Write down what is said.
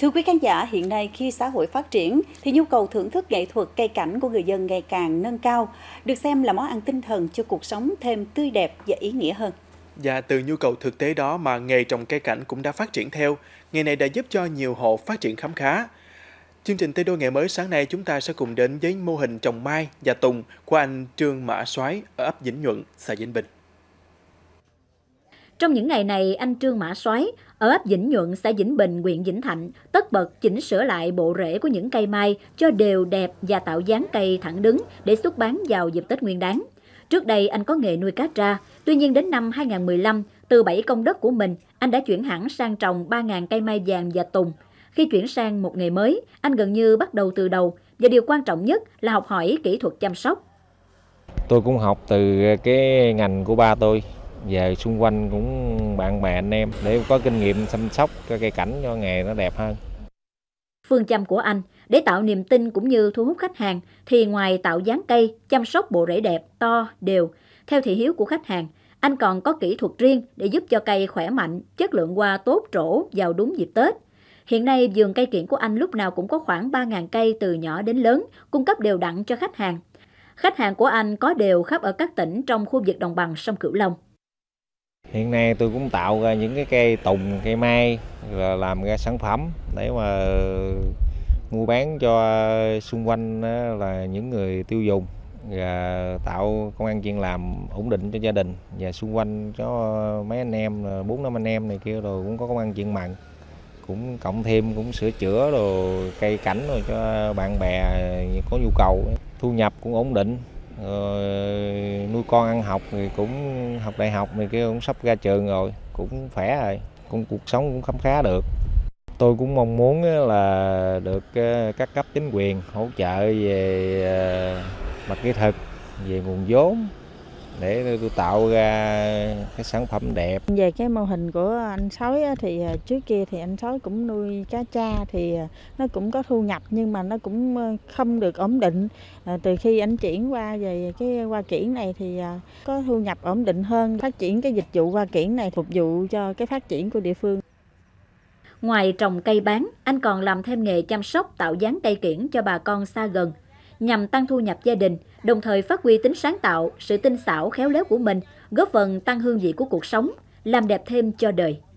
Thưa quý khán giả, hiện nay khi xã hội phát triển thì nhu cầu thưởng thức nghệ thuật cây cảnh của người dân ngày càng nâng cao, được xem là món ăn tinh thần cho cuộc sống thêm tươi đẹp và ý nghĩa hơn. Và từ nhu cầu thực tế đó mà nghề trồng cây cảnh cũng đã phát triển theo, nghề này đã giúp cho nhiều hộ phát triển khám khá. Chương trình Tây Đô Ngày Mới sáng nay chúng ta sẽ cùng đến với mô hình trồng mai và tùng của anh Trương Mã Soái ở ấp Vĩnh Nhuận, xã Vĩnh Bình. Trong những ngày này, anh Trương Mã Soái ở ấp Vĩnh Nhuận, xã Vĩnh Bình, huyện Vĩnh Thạnh, tất bật chỉnh sửa lại bộ rễ của những cây mai cho đều đẹp và tạo dáng cây thẳng đứng để xuất bán vào dịp Tết Nguyên đán. Trước đây anh có nghề nuôi cá tra, tuy nhiên đến năm 2015, từ 7 công đất của mình, anh đã chuyển hẳn sang trồng 3.000 cây mai vàng và tùng. Khi chuyển sang một nghề mới, anh gần như bắt đầu từ đầu và điều quan trọng nhất là học hỏi kỹ thuật chăm sóc. Tôi cũng học từ cái ngành của ba tôi, về xung quanh cũng bạn bè anh em để có kinh nghiệm chăm sóc cho cây cảnh cho nghề nó đẹp hơn. Phương châm của anh để tạo niềm tin cũng như thu hút khách hàng thì ngoài tạo dáng cây, chăm sóc bộ rễ đẹp, to, đều, theo thị hiếu của khách hàng, anh còn có kỹ thuật riêng để giúp cho cây khỏe mạnh, chất lượng hoa tốt trổ vào đúng dịp Tết. Hiện nay, vườn cây kiển của anh lúc nào cũng có khoảng 3.000 cây từ nhỏ đến lớn, cung cấp đều đặn cho khách hàng. Khách hàng của anh có đều khắp ở các tỉnh trong khu vực đồng bằng sông Cửu Long hiện nay tôi cũng tạo ra những cái cây tùng cây mai là làm ra sản phẩm để mà mua bán cho xung quanh là những người tiêu dùng và tạo công an chuyên làm ổn định cho gia đình và xung quanh cho mấy anh em bốn năm anh em này kia rồi cũng có công an chuyên mặn cũng cộng thêm cũng sửa chữa rồi cây cảnh rồi cho bạn bè có nhu cầu thu nhập cũng ổn định rồi con ăn học thì cũng học đại học thì kêu cũng sắp ra trường rồi cũng khỏe rồi cũng cuộc sống cũng khám khá được tôi cũng mong muốn là được ờ, các cấp chính quyền hỗ trợ về ờ, mặt kỹ thuật về nguồn vốn để tôi tạo ra cái sản phẩm đẹp. Về cái mô hình của anh Sói thì à, trước kia thì anh Sói cũng nuôi cá cha thì à, nó cũng có thu nhập nhưng mà nó cũng không được ổn định. À, từ khi anh chuyển qua về cái hoa kiển này thì có thu nhập ổn định hơn, phát triển cái dịch vụ hoa kiển này phục vụ cho cái phát triển của địa phương. Ngoài trồng cây bán, anh còn làm thêm nghề chăm sóc tạo dáng cây kiển cho bà con xa gần – nhằm tăng thu nhập gia đình, đồng thời phát huy tính sáng tạo, sự tinh xảo, khéo léo của mình, góp phần tăng hương vị của cuộc sống, làm đẹp thêm cho đời.